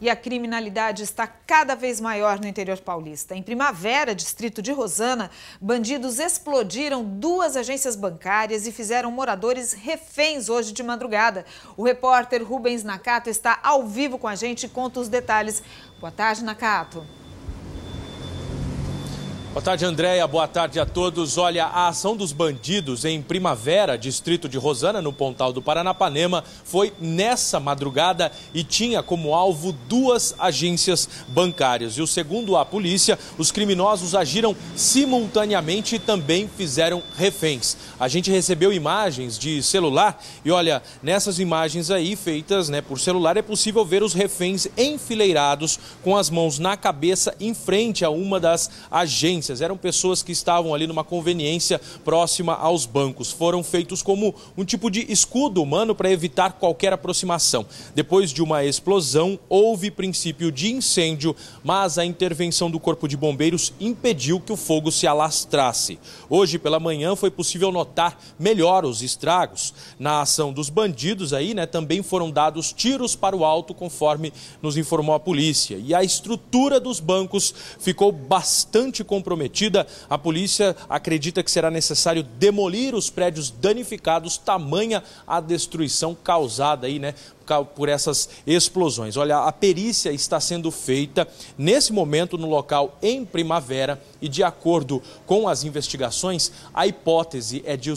e a criminalidade está cada vez maior no interior paulista. Em Primavera, distrito de Rosana, bandidos explodiram duas agências bancárias e fizeram moradores reféns hoje de madrugada. O repórter Rubens Nakato está ao vivo com a gente e conta os detalhes. Boa tarde, Nakato. Boa tarde, Andréia. Boa tarde a todos. Olha, a ação dos bandidos em Primavera, distrito de Rosana, no Pontal do Paranapanema, foi nessa madrugada e tinha como alvo duas agências bancárias. E o segundo a polícia, os criminosos agiram simultaneamente e também fizeram reféns. A gente recebeu imagens de celular e olha, nessas imagens aí feitas, né, por celular é possível ver os reféns enfileirados com as mãos na cabeça em frente a uma das agências eram pessoas que estavam ali numa conveniência próxima aos bancos. Foram feitos como um tipo de escudo humano para evitar qualquer aproximação. Depois de uma explosão, houve princípio de incêndio, mas a intervenção do Corpo de Bombeiros impediu que o fogo se alastrasse. Hoje pela manhã foi possível notar melhor os estragos. Na ação dos bandidos aí, né, também foram dados tiros para o alto, conforme nos informou a polícia. E a estrutura dos bancos ficou bastante comprometida comprometida. A polícia acredita que será necessário demolir os prédios danificados, tamanha a destruição causada aí, né, por essas explosões. Olha, a perícia está sendo feita nesse momento no local em primavera e, de acordo com as investigações, a hipótese é de,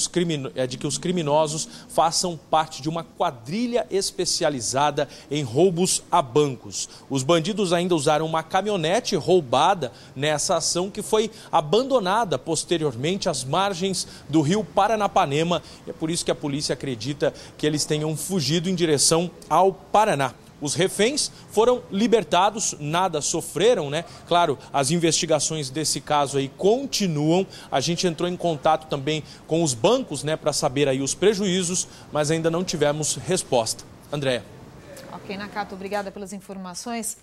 é de que os criminosos façam parte de uma quadrilha especializada em roubos a bancos. Os bandidos ainda usaram uma caminhonete roubada nessa ação que foi abandonada posteriormente às margens do rio Paranapanema. é por isso que a polícia acredita que eles tenham fugido em direção ao Paraná. Os reféns foram libertados, nada sofreram, né? Claro, as investigações desse caso aí continuam. A gente entrou em contato também com os bancos, né, para saber aí os prejuízos, mas ainda não tivemos resposta. Andréa. Ok, Nakato, obrigada pelas informações.